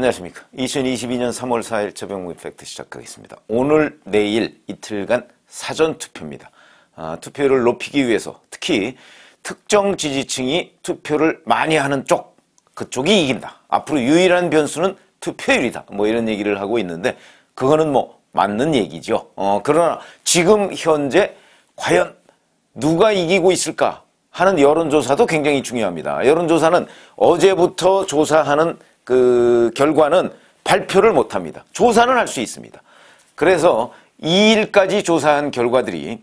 안녕하십니까. 2022년 3월 4일 저병무 이펙트 시작하겠습니다. 오늘 내일 이틀간 사전 투표입니다. 아, 투표율을 높이기 위해서 특히 특정 지지층이 투표를 많이 하는 쪽 그쪽이 이긴다. 앞으로 유일한 변수는 투표율이다. 뭐 이런 얘기를 하고 있는데 그거는 뭐 맞는 얘기죠. 어, 그러나 지금 현재 과연 누가 이기고 있을까 하는 여론조사도 굉장히 중요합니다. 여론조사는 어제부터 조사하는 그 결과는 발표를 못 합니다. 조사는 할 수 있습니다. 그래서 2일까지 조사한 결과들이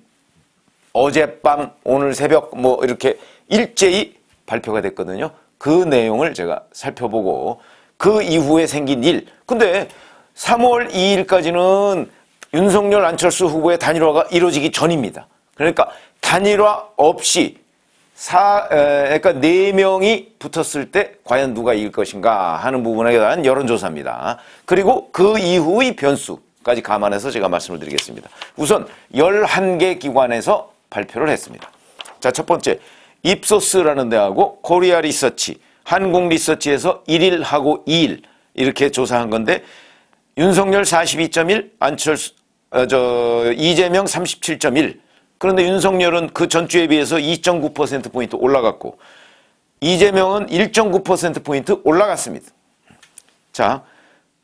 어젯밤, 오늘 새벽 뭐 이렇게 일제히 발표가 됐거든요. 그 내용을 제가 살펴보고 그 이후에 생긴 일. 근데 3월 2일까지는 윤석열 안철수 후보의 단일화가 이루어지기 전입니다. 그러니까 단일화 없이 사, 에, 그러니까 네 명이 붙었을 때 과연 누가 이길 것인가 하는 부분에 대한 여론조사입니다. 그리고 그 이후의 변수까지 감안해서 제가 말씀을 드리겠습니다. 우선 11개 기관에서 발표를 했습니다. 자, 첫 번째, 입소스라는 데하고 코리아 리서치, 한국 리서치에서 1일하고 2일 이렇게 조사한 건데 윤석열 42.1, 안철수, 어, 저, 이재명 37.1, 그런데 윤석열은 그 전주에 비해서 2.9%포인트 올라갔고 이재명은 1.9%포인트 올라갔습니다. 자,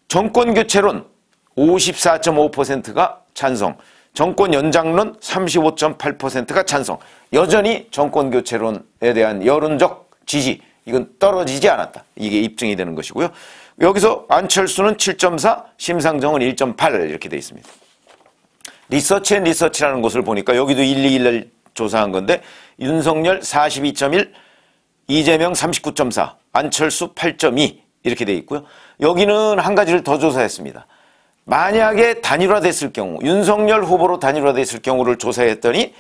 정권 교체론 54.5%가 찬성, 정권 연장론 35.8%가 찬성. 여전히 정권 교체론에 대한 여론적 지지 이건 떨어지지 않았다. 이게 입증이 되는 것이고요. 여기서 안철수는 7.4, 심상정은 1.8 이렇게 되어 있습니다. 리서치 앤 리서치라는 곳을 보니까 여기도 121을 조사한 건데 윤석열 42.1, 이재명 39.4, 안철수 8.2 이렇게 돼 있고요. 여기는 한 가지를 더 조사했습니다. 만약에 단일화됐을 경우 윤석열 후보로 단일화됐을 경우를 조사했더니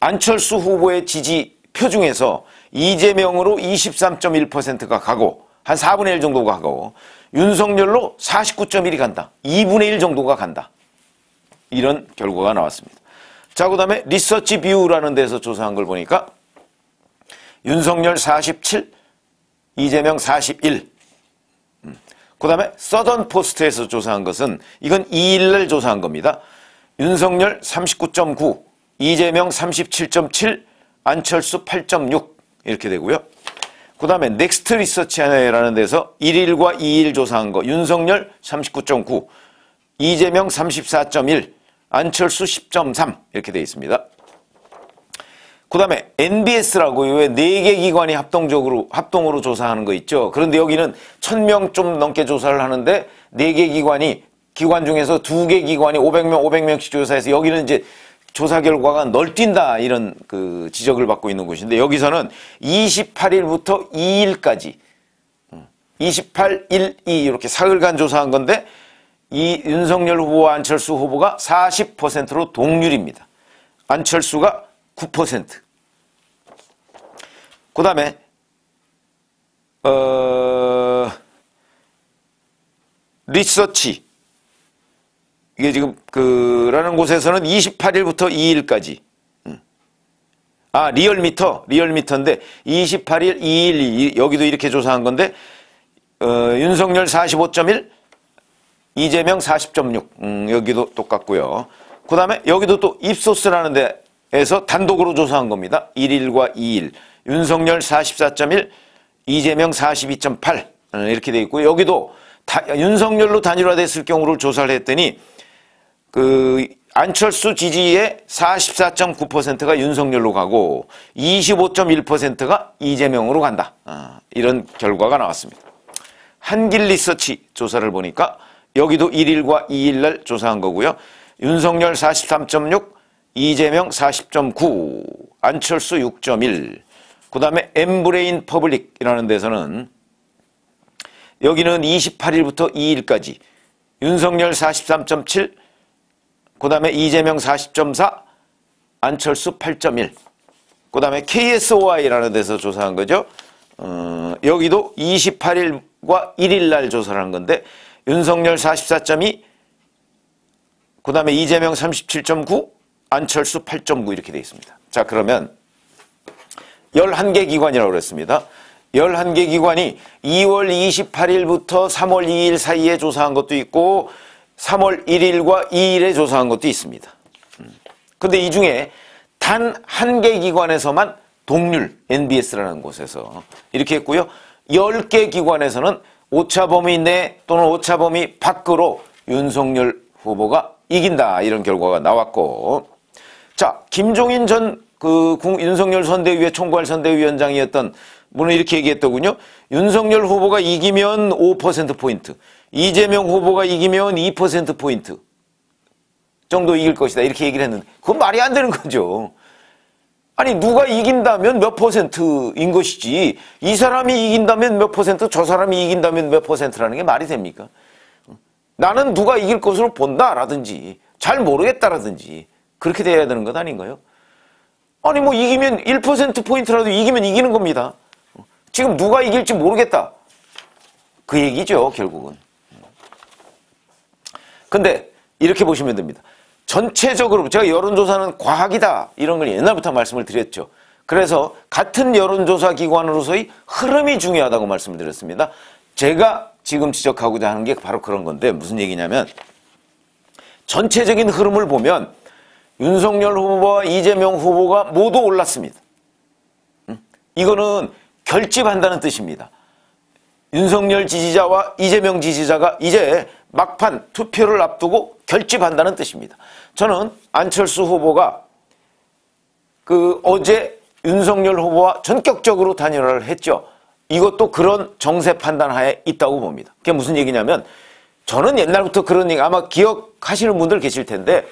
안철수 후보의 지지 표 중에서 이재명으로 23.1%가 가고 한 4분의 1 정도가 가고 윤석열로 49.1이 간다. 2분의 1 정도가 간다. 이런 결과가 나왔습니다. 자, 그 다음에 리서치 비 뷰라는 데서 조사한 걸 보니까 윤석열 47, 이재명 41. 그 다음에 서던 포스트에서 조사한 것은 이건 2일날 조사한 겁니다. 윤석열 39.9, 이재명 37.7, 안철수 8.6 이렇게 되고요. 그 다음에 넥스트 리서치라는 데서 1일과 2일 조사한 거 윤석열 39.9, 이재명 34.1, 안철수 10.3 이렇게 되어 있습니다. 그 다음에 NBS라고 왜 4개 기관이 합동적으로, 합동으로 조사하는 거 있죠. 그런데 여기는 1000명 좀 넘게 조사를 하는데 4개 기관이, 기관 중에서 2개 기관이 500명, 500명씩 조사해서 여기는 이제 조사 결과가 널뛴다 이런 그 지적을 받고 있는 곳인데 여기서는 28일부터 2일까지 28, 음, 일2 이렇게 사흘간 조사한 건데 이 윤석열 후보와 안철수 후보가 40%로 동률입니다. 안철수가 9%. 그 다음에 어... 리서치 이게 지금 그라는 곳에서는 28일부터 2일까지 음. 아 리얼미터 리얼미터인데 28일 2일 2일 여기도 이렇게 조사한 건데 어, 윤석열 45.1 이재명 40.6 음, 여기도 똑같고요. 그 다음에 여기도 또 입소스라는 데에서 단독으로 조사한 겁니다. 1일과 2일 윤석열 44.1 이재명 42.8 음, 이렇게 돼 있고 여기도 다, 윤석열로 단일화됐을 경우를 조사를 했더니 그 안철수 지지의 44.9%가 윤석열로 가고 25.1%가 이재명으로 간다. 아, 이런 결과가 나왔습니다. 한길 리서치 조사를 보니까 여기도 1일과 2일 날 조사한 거고요. 윤석열 43.6, 이재명 40.9, 안철수 6.1, 그 다음에 엠브레인 퍼블릭이라는 데서는 여기는 28일부터 2일까지 윤석열 43.7, 그 다음에 이재명 40.4, 안철수 8.1, 그 다음에 KSOI라는 데서 조사한 거죠. 어, 여기도 28일과 1일 날 조사를 한 건데 윤석열 44.2, 그 다음에 이재명 37.9, 안철수 8.9 이렇게 되어 있습니다. 자 그러면 11개 기관이라고 그랬습니다. 11개 기관이 2월 28일부터 3월 2일 사이에 조사한 것도 있고 3월 1일과 2일에 조사한 것도 있습니다. 음. 근데 이 중에 단 한 개 기관에서만 동률, NBS라는 곳에서 이렇게 했고요. 10개 기관에서는 오차 범위 내 또는 오차 범위 밖으로 윤석열 후보가 이긴다 이런 결과가 나왔고 자 김종인 전 그 윤석열 선대위의 총괄 선대위원장이었던 분은 이렇게 얘기했더군요. 윤석열 후보가 이기면 5%포인트 이재명 후보가 이기면 2%포인트 정도 이길 것이다 이렇게 얘기를 했는데 그건 말이 안 되는 거죠. 아니 누가 이긴다면 몇 퍼센트인 것이지 이 사람이 이긴다면 몇 퍼센트 저 사람이 이긴다면 몇 퍼센트라는 게 말이 됩니까? 나는 누가 이길 것으로 본다라든지 잘 모르겠다라든지 그렇게 돼야 되는 것 아닌가요? 아니 뭐 이기면 1%포인트라도 이기면 이기는 겁니다. 지금 누가 이길지 모르겠다. 그 얘기죠 결국은. 근데 이렇게 보시면 됩니다. 전체적으로 제가 여론조사는 과학이다 이런 걸 옛날부터 말씀을 드렸죠. 그래서 같은 여론조사 기관으로서의 흐름이 중요하다고 말씀을 드렸습니다. 제가 지금 지적하고자 하는 게 바로 그런 건데 무슨 얘기냐면 전체적인 흐름을 보면 윤석열 후보와 이재명 후보가 모두 올랐습니다. 음? 이거는 결집한다는 뜻입니다. 윤석열 지지자와 이재명 지지자가 이제 막판 투표를 앞두고 결집한다는 뜻입니다. 저는 안철수 후보가 그 어제 윤석열 후보와 전격적으로 단일화를 했죠. 이것도 그런 정세 판단 하에 있다고 봅니다. 그게 무슨 얘기냐면 저는 옛날부터 그런 얘기 아마 기억하시는 분들 계실 텐데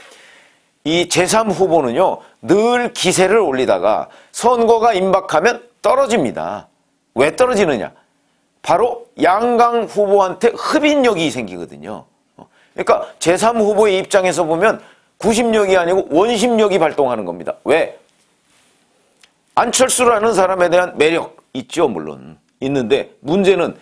이 제3 후보는요 늘 기세를 올리다가 선거가 임박하면 떨어집니다. 왜 떨어지느냐? 바로 양강 후보한테 흡인력이 생기거든요. 그러니까 제3후보의 입장에서 보면 구심력이 아니고 원심력이 발동하는 겁니다. 왜? 안철수라는 사람에 대한 매력 있죠 물론 있는데 문제는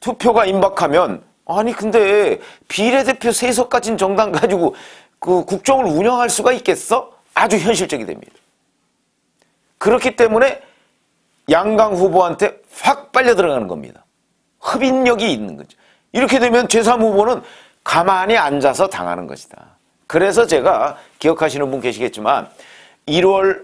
투표가 임박하면 아니 근데 비례대표 세석 가진 정당 가지고 그 국정을 운영할 수가 있겠어? 아주 현실적이 됩니다. 그렇기 때문에 양강 후보한테 확 빨려 들어가는 겁니다. 흡인력이 있는 거죠. 이렇게 되면 제3후보는 가만히 앉아서 당하는 것이다. 그래서 제가 기억하시는 분 계시겠지만 1월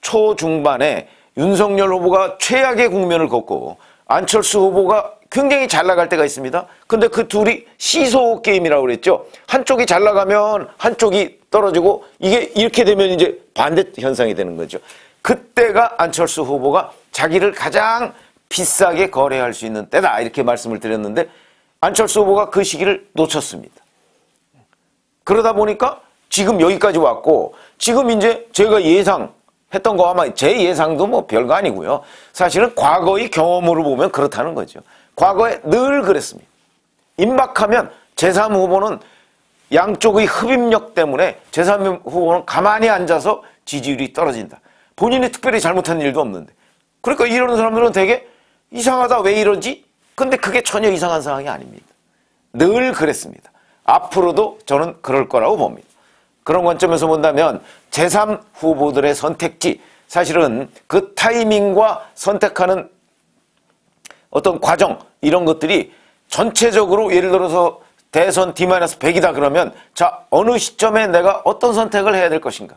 초중반에 윤석열 후보가 최악의 국면을 걷고 안철수 후보가 굉장히 잘 나갈 때가 있습니다. 근데 그 둘이 시소 게임이라고 그랬죠. 한쪽이 잘 나가면 한쪽이 떨어지고 이게 이렇게 되면 이제 반대 현상이 되는 거죠. 그때가 안철수 후보가 자기를 가장 비싸게 거래할 수 있는 때다 이렇게 말씀을 드렸는데 안철수 후보가 그 시기를 놓쳤습니다. 그러다 보니까 지금 여기까지 왔고 지금 이제 제가 예상했던 거와 아마 제 예상도 뭐 별거 아니고요. 사실은 과거의 경험으로 보면 그렇다는 거죠. 과거에 늘 그랬습니다. 임박하면 제3후보는 양쪽의 흡입력 때문에 제3후보는 가만히 앉아서 지지율이 떨어진다. 본인이 특별히 잘못한 일도 없는데. 그러니까 이런 사람들은 되게 이상하다 왜 이러지? 근데 그게 전혀 이상한 상황이 아닙니다. 늘 그랬습니다. 앞으로도 저는 그럴 거라고 봅니다. 그런 관점에서 본다면 제3 후보들의 선택지 사실은 그 타이밍과 선택하는 어떤 과정 이런 것들이 전체적으로 예를 들어서 대선 D-100이다 그러면 자 어느 시점에 내가 어떤 선택을 해야 될 것인가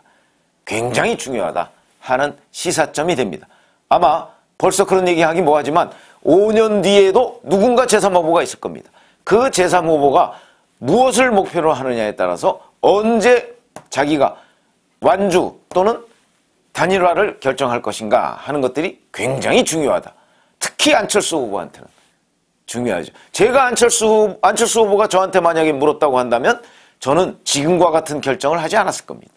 굉장히 중요하다 하는 시사점이 됩니다. 아마 벌써 그런 얘기하기 뭐하지만 5년 뒤에도 누군가 제3후보가 있을 겁니다. 그 제3후보가 무엇을 목표로 하느냐에 따라서 언제 자기가 완주 또는 단일화를 결정할 것인가 하는 것들이 굉장히 중요하다. 특히 안철수 후보한테는 중요하죠. 제가 안철수, 안철수 후보가 저한테 만약에 물었다고 한다면 저는 지금과 같은 결정을 하지 않았을 겁니다.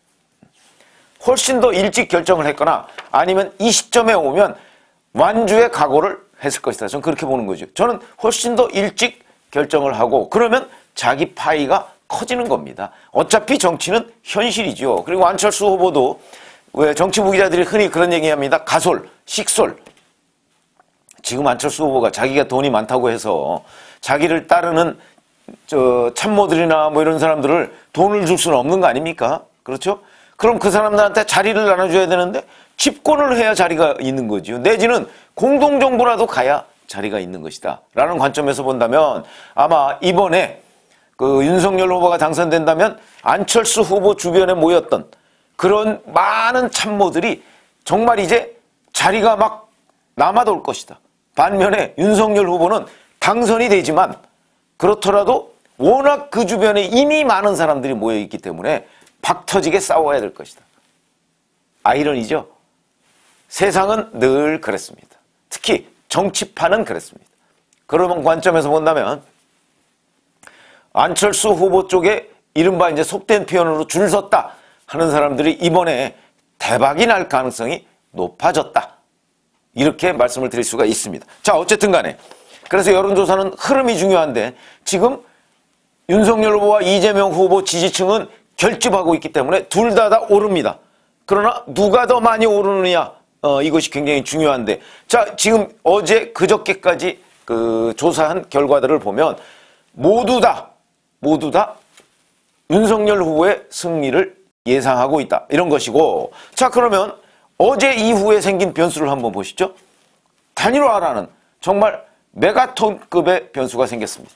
훨씬 더 일찍 결정을 했거나 아니면 이 시점에 오면 완주의 각오를 했을 것이다. 저는 그렇게 보는 거죠. 저는 훨씬 더 일찍 결정을 하고 그러면 자기 파이가 커지는 겁니다. 어차피 정치는 현실이죠. 그리고 안철수 후보도 왜 정치 부기자들이 흔히 그런 얘기합니다. 가솔, 식솔. 지금 안철수 후보가 자기가 돈이 많다고 해서 자기를 따르는 저 참모들이나 뭐 이런 사람들을 돈을 줄 수는 없는 거 아닙니까? 그렇죠? 그럼 그 사람들한테 자리를 나눠줘야 되는데 집권을 해야 자리가 있는 거지요. 내지는 공동정부라도 가야 자리가 있는 것이다. 라는 관점에서 본다면 아마 이번에 그 윤석열 후보가 당선된다면 안철수 후보 주변에 모였던 그런 많은 참모들이 정말 이제 자리가 막 남아돌 것이다. 반면에 윤석열 후보는 당선이 되지만 그렇더라도 워낙 그 주변에 이미 많은 사람들이 모여있기 때문에 박터지게 싸워야 될 것이다. 아이러니죠? 세상은 늘 그랬습니다. 특히 정치판은 그랬습니다. 그런 관점에서 본다면 안철수 후보 쪽에 이른바 이제 속된 표현으로 줄 섰다 하는 사람들이 이번에 대박이 날 가능성이 높아졌다. 이렇게 말씀을 드릴 수가 있습니다. 자 어쨌든 간에 그래서 여론조사는 흐름이 중요한데 지금 윤석열 후보와 이재명 후보 지지층은 결집하고 있기 때문에 둘 다 다 오릅니다. 그러나 누가 더 많이 오르느냐 어, 이것이 굉장히 중요한데 자 지금 어제 그저께까지 그 조사한 결과들을 보면 모두 다 모두 다 윤석열 후보의 승리를 예상하고 있다 이런 것이고 자 그러면 어제 이후에 생긴 변수를 한번 보시죠 단일화라는 정말 메가톤급의 변수가 생겼습니다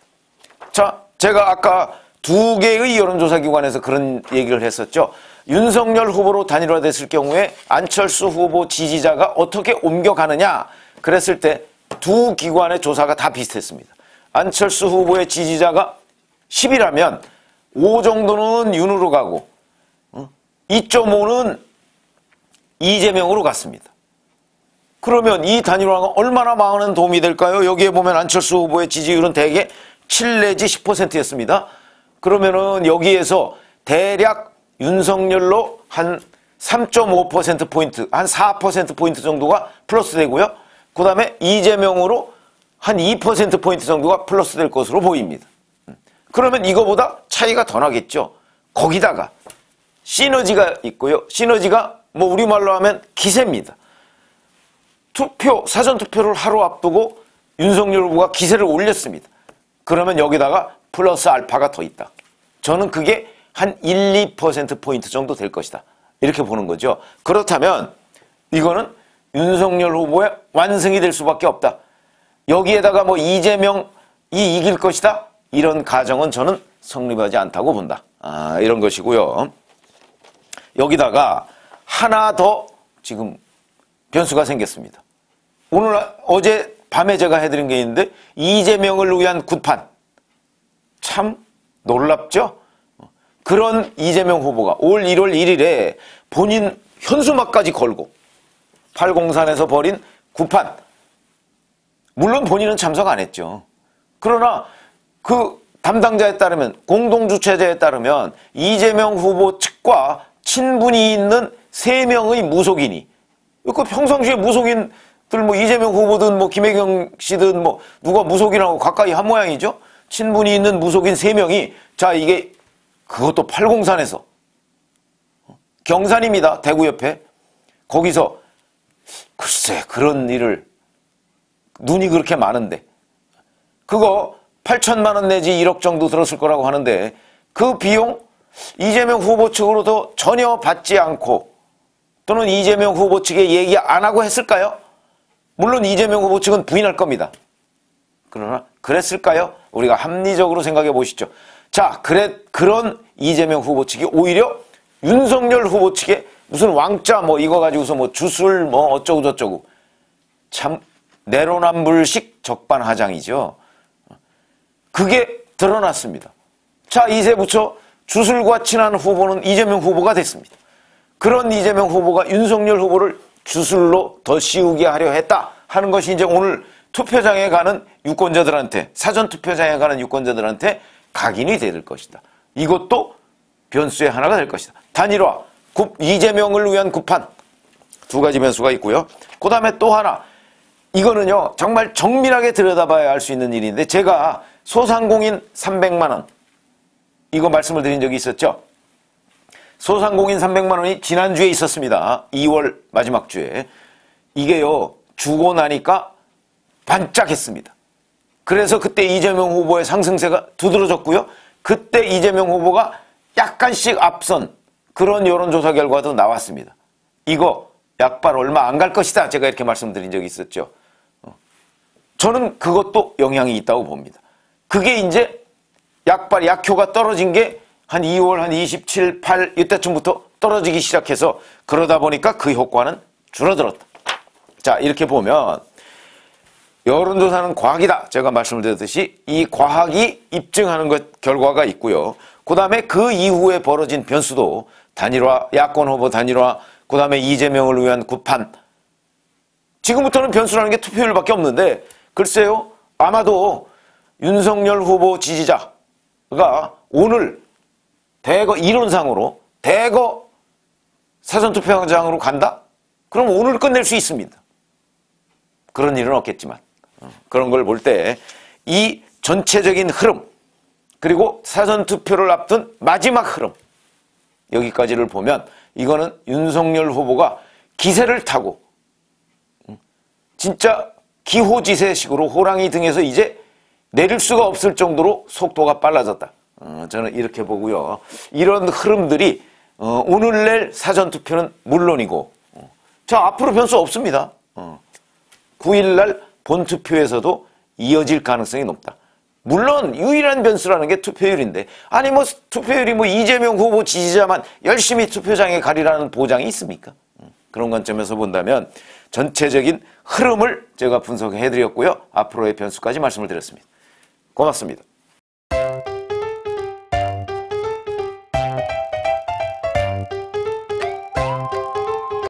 자 제가 아까 두 개의 여론조사 기관에서 그런 얘기를 했었죠. 윤석열 후보로 단일화됐을 경우에 안철수 후보 지지자가 어떻게 옮겨가느냐 그랬을 때 두 기관의 조사가 다 비슷했습니다. 안철수 후보의 지지자가 10이라면 5 정도는 윤으로 가고 2.5는 어? 이재명으로 갔습니다. 그러면 이 단일화가 얼마나 많은 도움이 될까요? 여기에 보면 안철수 후보의 지지율은 대개 7 내지 10%였습니다. 그러면은 여기에서 대략 윤석열로 한 3.5%포인트, 한 4%포인트 정도가 플러스 되고요. 그 다음에 이재명으로 한 2%포인트 정도가 플러스 될 것으로 보입니다. 그러면 이거보다 차이가 더 나겠죠. 거기다가 시너지가 있고요. 시너지가 뭐 우리말로 하면 기세입니다. 투표, 사전투표를 하루 앞두고 윤석열 후보가 기세를 올렸습니다. 그러면 여기다가 플러스 알파가 더 있다. 저는 그게 한 1, 2%포인트 정도 될 것이다. 이렇게 보는 거죠. 그렇다면 이거는 윤석열 후보의 완승이 될 수밖에 없다. 여기에다가 뭐 이재명이 이길 것이다. 이런 가정은 저는 성립하지 않다고 본다. 아, 이런 것이고요. 여기다가 하나 더 지금 변수가 생겼습니다. 오늘 어제 밤에 제가 해드린 게 있는데 이재명을 위한 굿판. 참 놀랍죠? 그런 이재명 후보가 올 1월 1일에 본인 현수막까지 걸고 팔공산에서 벌인 구판 물론 본인은 참석 안 했죠. 그러나 그 담당자에 따르면 공동주최자에 따르면 이재명 후보 측과 친분이 있는 세명의 무속인이 그 평상시에 무속인들 뭐 이재명 후보든 뭐 김혜경 씨든 뭐 누가 무속인하고 가까이 한 모양이죠. 신분이 있는 무속인 3명이자 이게 그것도 팔공산에서 경산입니다. 대구 옆에 거기서 글쎄 그런 일을 눈이 그렇게 많은데 그거 8천만 원 내지 1억 정도 들었을 거라고 하는데 그 비용 이재명 후보 측으로도 전혀 받지 않고 또는 이재명 후보 측에 얘기 안 하고 했을까요? 물론 이재명 후보 측은 부인할 겁니다. 그러나 그랬을까요? 우리가 합리적으로 생각해 보시죠. 자, 그래, 그런 이재명 후보 측이 오히려 윤석열 후보 측에 무슨 왕자 뭐 이거 가지고서 뭐 주술 뭐 어쩌고 저쩌고 참 내로남불식 적반하장이죠. 그게 드러났습니다. 자, 이제부터 주술과 친한 후보는 이재명 후보가 됐습니다. 그런 이재명 후보가 윤석열 후보를 주술로 더 씌우게 하려 했다 하는 것이 이제 오늘 투표장에 가는 유권자들한테 사전 투표장에 가는 유권자들한테 각인이 될 것이다. 이것도 변수의 하나가 될 것이다. 단일화, 굽, 이재명을 위한 구판 두 가지 변수가 있고요. 그 다음에 또 하나 이거는요 정말 정밀하게 들여다봐야 알 수 있는 일인데 제가 소상공인 300만원 이거 말씀을 드린 적이 있었죠. 소상공인 300만원이 지난주에 있었습니다. 2월 마지막 주에 이게요 주고 나니까 반짝했습니다. 그래서 그때 이재명 후보의 상승세가 두드러졌고요. 그때 이재명 후보가 약간씩 앞선 그런 여론조사 결과도 나왔습니다. 이거 약발 얼마 안 갈 것이다. 제가 이렇게 말씀드린 적이 있었죠. 어. 저는 그것도 영향이 있다고 봅니다. 그게 이제 약발, 약효가 떨어진 게 한 2월 한 27, 8 이때쯤부터 떨어지기 시작해서 그러다 보니까 그 효과는 줄어들었다. 자, 이렇게 보면 여론조사는 과학이다. 제가 말씀을 드렸듯이 이 과학이 입증하는 것 결과가 있고요. 그 다음에 그 이후에 벌어진 변수도 단일화, 야권 후보 단일화, 그 다음에 이재명을 위한 구판. 지금부터는 변수라는 게 투표율밖에 없는데 글쎄요. 아마도 윤석열 후보 지지자가 오늘 대거 이론상으로 대거 사전투표장으로 간다? 그럼 오늘 끝낼 수 있습니다. 그런 일은 없겠지만. 그런 걸 볼 때 이 전체적인 흐름 그리고 사전투표를 앞둔 마지막 흐름 여기까지를 보면 이거는 윤석열 후보가 기세를 타고 음, 진짜 기호지세식으로 호랑이 등에서 이제 내릴 수가 없을 정도로 속도가 빨라졌다. 어, 저는 이렇게 보고요. 이런 흐름들이 어, 오늘 낼 사전투표는 물론이고 저 어, 앞으로 변수 없습니다. 9일날 본투표에서도 이어질 가능성이 높다. 물론 유일한 변수라는 게 투표율인데 아니 뭐 투표율이 뭐 이재명 후보 지지자만 열심히 투표장에 가리라는 보장이 있습니까? 음, 그런 관점에서 본다면 전체적인 흐름을 제가 분석해 드렸고요. 앞으로의 변수까지 말씀을 드렸습니다. 고맙습니다.